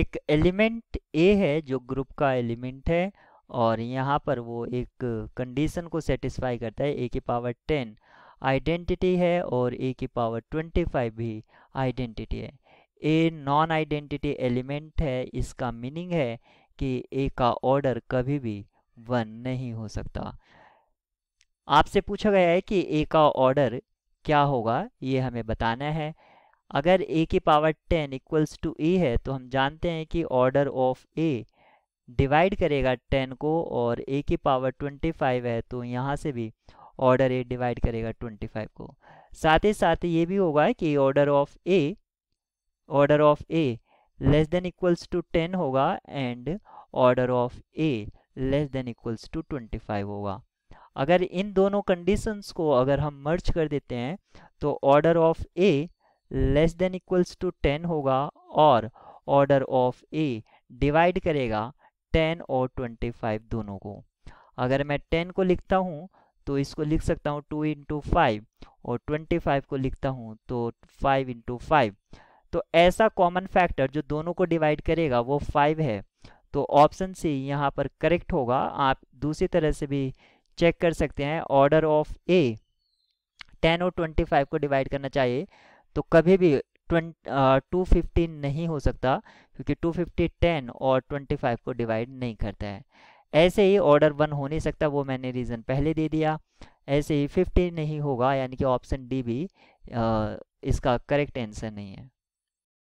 एक एलिमेंट ए है जो ग्रुप का एलिमेंट है और यहाँ पर वो एक कंडीशन को सेटिस्फाई करता है ए की पावर टेन आइडेंटिटी है और ए की पावर ट्वेंटी फाइव भी आइडेंटिटी है ए नॉन आइडेंटिटी एलिमेंट है इसका मीनिंग है कि ए का ऑर्डर कभी भी वन नहीं हो सकता आपसे पूछा गया है कि ए का ऑर्डर क्या होगा ये हमें बताना है अगर ए की power ten equals to a है तो हम जानते हैं कि ऑर्डर ऑफ ए डिवाइड करेगा टेन को और ए की पावर ट्वेंटी फाइव है तो यहाँ से भी ऑर्डर ए डिवाइड करेगा ट्वेंटी फाइव को साथ ही साथ ये भी होगा कि order of a order of a less than equals to ten होगा and order of a less than equals to twenty five होगा अगर इन दोनों कंडीशंस को अगर हम मर्ज कर देते हैं तो order of a less than equals to ten होगा और ऑर्डर ऑफ ए डिवाइड करेगा टेन और ट्वेंटी फाइव दोनों को अगर मैं टेन को लिखता हूँ तो इसको लिख सकता हूँ टू इंटू फाइव और ट्वेंटी फाइव को लिखता हूँ तो फाइव इंटू फाइव तो ऐसा कॉमन फैक्टर जो दोनों को डिवाइड करेगा वो फाइव है तो ऑप्शन सी यहाँ पर करेक्ट होगा आप दूसरी तरह से भी चेक कर सकते हैं ऑर्डर ऑफ ए टेन और ट्वेंटी फाइव को डिवाइड करना चाहिए तो कभी भी टू फिफ्टी नहीं हो सकता क्योंकि टू फिफ्टी टेन और ट्वेंटी फाइव को डिवाइड नहीं करता है ऐसे ही ऑर्डर वन हो नहीं सकता वो मैंने रीज़न पहले दे दिया ऐसे ही फिफ्टी नहीं होगा यानी कि ऑप्शन डी भी आ, इसका करेक्ट आंसर नहीं है